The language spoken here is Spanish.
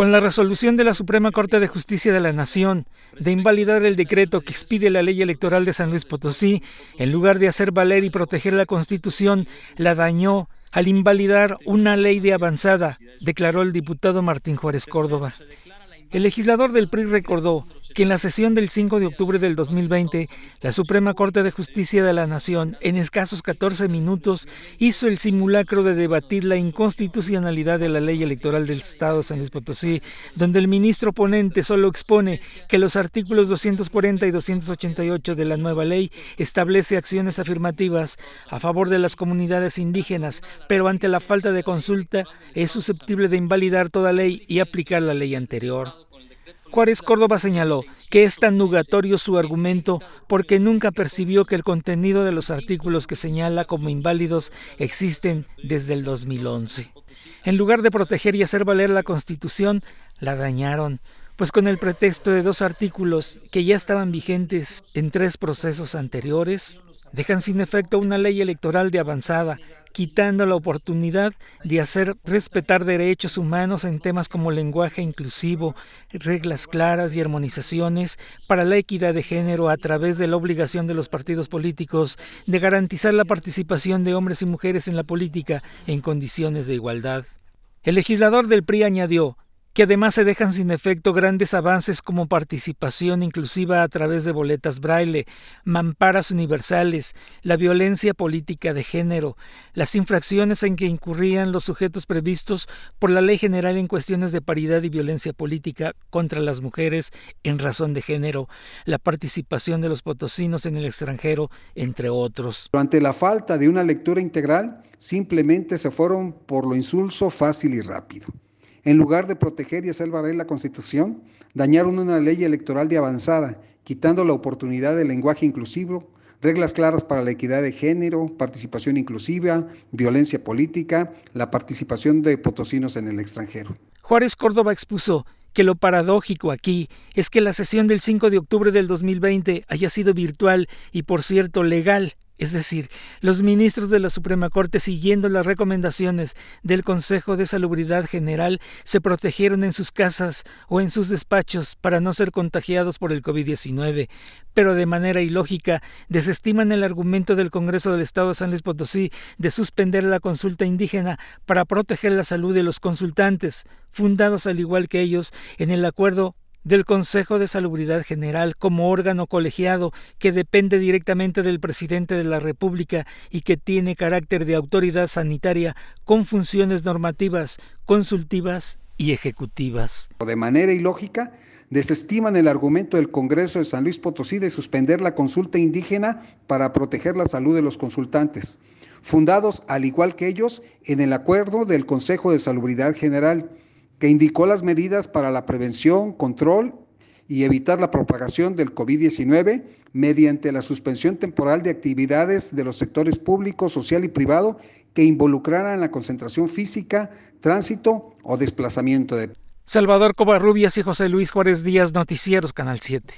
Con la resolución de la Suprema Corte de Justicia de la Nación de invalidar el decreto que expide la ley electoral de San Luis Potosí, en lugar de hacer valer y proteger la Constitución, la dañó al invalidar una ley de avanzada, declaró el diputado Martín Juárez Córdoba. El legislador del PRI recordó que en la sesión del 5 de octubre del 2020, la Suprema Corte de Justicia de la Nación, en escasos 14 minutos, hizo el simulacro de debatir la inconstitucionalidad de la ley electoral del Estado de San Luis Potosí, donde el ministro ponente solo expone que los artículos 240 y 288 de la nueva ley establece acciones afirmativas a favor de las comunidades indígenas, pero ante la falta de consulta es susceptible de invalidar toda ley y aplicar la ley anterior. Juárez Córdoba señaló que es tan nugatorio su argumento porque nunca percibió que el contenido de los artículos que señala como inválidos existen desde el 2011. En lugar de proteger y hacer valer la Constitución, la dañaron, pues con el pretexto de dos artículos que ya estaban vigentes en tres procesos anteriores, dejan sin efecto una ley electoral de avanzada quitando la oportunidad de hacer respetar derechos humanos en temas como lenguaje inclusivo, reglas claras y armonizaciones para la equidad de género a través de la obligación de los partidos políticos de garantizar la participación de hombres y mujeres en la política en condiciones de igualdad. El legislador del PRI añadió, además se dejan sin efecto grandes avances como participación inclusiva a través de boletas braille, mamparas universales, la violencia política de género, las infracciones en que incurrían los sujetos previstos por la Ley General en cuestiones de paridad y violencia política contra las mujeres en razón de género, la participación de los potosinos en el extranjero, entre otros. Durante la falta de una lectura integral, simplemente se fueron por lo insulso fácil y rápido. En lugar de proteger y hacer la Constitución, dañaron una ley electoral de avanzada, quitando la oportunidad del lenguaje inclusivo, reglas claras para la equidad de género, participación inclusiva, violencia política, la participación de potosinos en el extranjero. Juárez Córdoba expuso que lo paradójico aquí es que la sesión del 5 de octubre del 2020 haya sido virtual y, por cierto, legal, es decir, los ministros de la Suprema Corte, siguiendo las recomendaciones del Consejo de Salubridad General, se protegieron en sus casas o en sus despachos para no ser contagiados por el COVID-19, pero de manera ilógica desestiman el argumento del Congreso del Estado de San Luis Potosí de suspender la consulta indígena para proteger la salud de los consultantes, fundados al igual que ellos en el acuerdo del Consejo de Salubridad General como órgano colegiado que depende directamente del presidente de la República y que tiene carácter de autoridad sanitaria con funciones normativas, consultivas y ejecutivas. De manera ilógica, desestiman el argumento del Congreso de San Luis Potosí de suspender la consulta indígena para proteger la salud de los consultantes, fundados, al igual que ellos, en el acuerdo del Consejo de Salubridad General que indicó las medidas para la prevención, control y evitar la propagación del COVID-19 mediante la suspensión temporal de actividades de los sectores público, social y privado que involucraran la concentración física, tránsito o desplazamiento de... Salvador Covarrubias y José Luis Juárez Díaz, Noticieros, Canal 7.